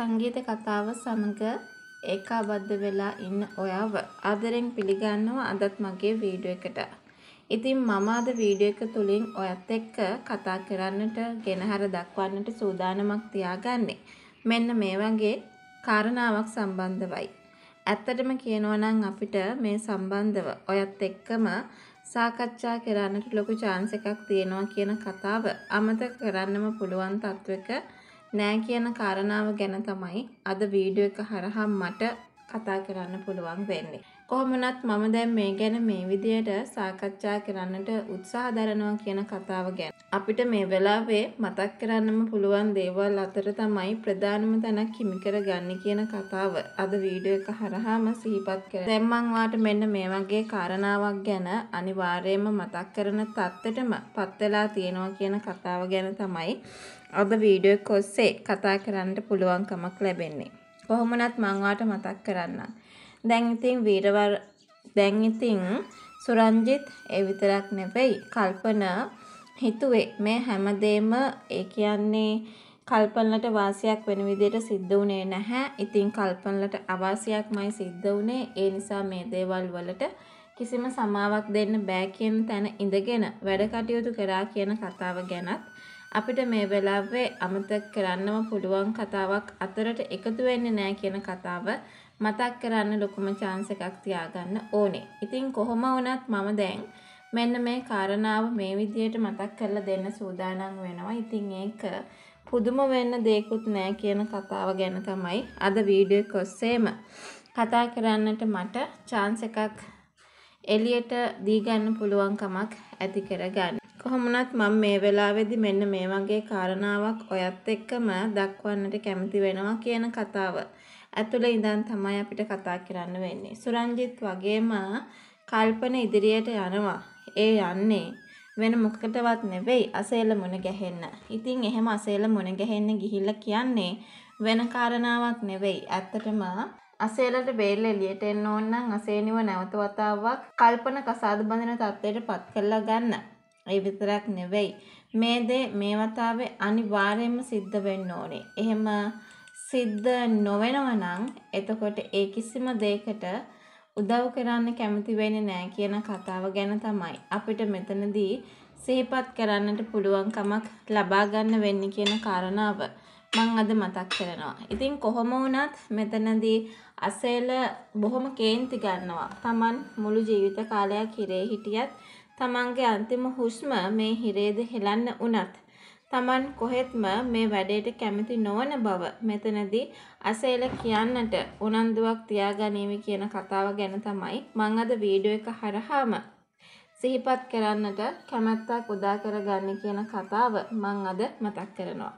සංගීත කතාව සමග ඒකාබද්ධ වෙලා ඉන්න ඔයාව ආදරෙන් පිළිගන්නවා අදත් මගේ වීඩියෝ එකට. ඉතින් මම අද වීඩියෝ එක තුලින් ඔයත් එක්ක කතා කරන්නට, ගෙනහැර දක්වන්නට සූදානමක් තියාගන්නේ. මෙන්න මේ වගේ කාරණාවක් සම්බන්ධවයි. ඇත්තටම කියනවා අපිට මේ සම්බන්ධව ඔයත් එක්කම සාකච්ඡා කරන්නට ලොකු chance එකක් තියෙනවා කියන කතාව අමතක කරන්නම පුළුවන් තත්වයක නෑ කියන කාරණාව ගැන තමයි අද වීඩියෝ එක හරහා මට කතා කරන්න පුළුවන් වෙන්නේ. කොහොමනත් මම දැන් මේ ගැන මේ විදියට සාකච්ඡා කරන්නට උත්සාහ දරනවා කියන කතාව ගැන. අපිට මේ වෙලාවේ මතක් කරන්නම පුළුවන් දේවල් අතර තමයි ප්‍රධානම තැනක් හිමි කරගන්නේ කියන කතාව. අද වීඩියෝ එක හරහාම සිහිපත් කරා. දැන් මම වාට මෙන්න මේ වගේ කාරණාවක් ගැන අනිවාර්යයෙන්ම මතක් කරන තත්ත්වෙටම පත් වෙලා තියෙනවා කියන කතාව ගැන තමයි අද වීඩියෝ එක ඔස්සේ කතා කරන්නට පුළුවන්කමක් ලැබෙන්නේ. කොහොමනත් මං වාට මතක් කරන්නම්. දැන් ඉතින් වීරවර දැන් ඉතින් සුරංජිත් ඒ විතරක් නෙවෙයි කල්පනා හිතුවේ මේ හැමදේම ඒ කියන්නේ කල්පනලට වාසියක් වෙන විදිහට සිද්ධ වුණේ නැහැ. ඉතින් කල්පනලට අවාසියක්මයි සිද්ධ වුණේ. ඒ නිසා මේ දේවල් වලට කිසිම සමාවක් දෙන්න බෑ කියන තැන ඉඳගෙන වැඩ කටයුතු කරා කියන කතාව ගැනත් අපිට මේ වෙලාවේ අමතක කරන්නම පුළුවන් කතාවක් අතරට එකතු වෙන්නේ නැහැ කියන කතාව මතක් කරන්න ලොකුම chance එකක් තියාගන්න ඕනේ. ඉතින් කොහොම වුණත් මම දැන් මෙන්න මේ කාරණාව මේ විදියට මතක් කරලා දෙන්න සූදානම් වෙනවා. ඉතින් ඒක පුදුම වෙන්න දෙයක්වත් නෑ කියන කතාව ගැන තමයි අද වීඩියෝ එක ඔස්සේම කතා කරන්නට මට chance එකක් එලියට දී ගන්න පුළුවන් කමක් ඇති කරගන්න. කොහොම වුණත් මම මේ වෙලාවේදී මෙන්න මේ වගේ කාරණාවක් ඔයත් එක්කම දක්වන්නට කැමති වෙනවා කියන කතාව. ඇතුළේ ඉඳන් තමයි අපිට කතා කරන්න වෙන්නේ. සුරංජිත් වගේම කල්පන ඉදිරියට යනවා. ඒ යන්නේ වෙන මොකකටවත් නෙවෙයි අසේල මුණ ගැහෙන්න. ඉතින් එහෙම අසේල මුණ ගැහෙන්න ගිහිල්ලා කියන්නේ වෙන කාරණාවක් නෙවෙයි. ඇත්තටම අසේලට බේල් එළියට එන්න ඕන නම් අසේනිව නැවත වතාවක් කල්පන කසාද බඳින තත්ත්වයට පත් කරලා ගන්න. ඒ විතරක් නෙවෙයි. මේ දේ මේ වතාවේ අනිවාර්යයෙන්ම සිද්ධ වෙන්න ඕනේ. එහෙම සිද්ධ නොවෙනවා නම් එතකොට ඒ කිසිම දෙයකට උදව් කරන්න කැමති වෙන්නේ නැහැ කියන කතාව ගැන තමයි අපිට මෙතනදී සිහිපත් කරන්නට පුළුවන්කමක් ලබා ගන්න වෙන්නේ කියන කාරණාව මම අද මතක් කරනවා. ඉතින් කොහොම වුණත් මෙතනදී අසේල බොහොම කේන්ති ගන්නවා. Taman මුළු ජීවිත කාලයක් හිරේ හිටියත් තමන්ගේ අන්තිම හුස්ම මේ හිරේද හෙලන්න උනත් තමන් කොහෙත්ම මේ වැඩේට කැමති නොවන බව මෙතනදී අසේල කියන්නට උනන්දුවක් තියාගනීවි කියන කතාව ගැන තමයි මං අද වීඩියෝ එක හරහාම සිහිපත් කරන්නට කැමැත්තක් උදා කරගන්න කියන කතාව මං අද මතක් කරනවා